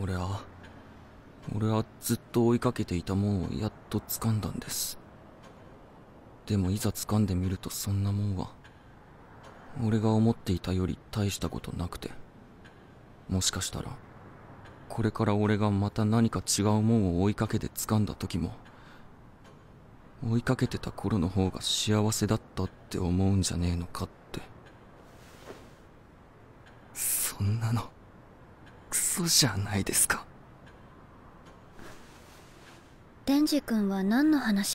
俺は俺はずっと追いかけていたもんをやっと掴んだんですでもいざ掴んでみるとそんなもんは俺が思っていたより大したことなくてもしかしたらこれから俺がまた何か違うもんを追いかけて掴んだ時も追いかけてた頃の方が幸せだったって思うんじゃねえのかってそんなの嘘じゃないですかデンジ君は何の話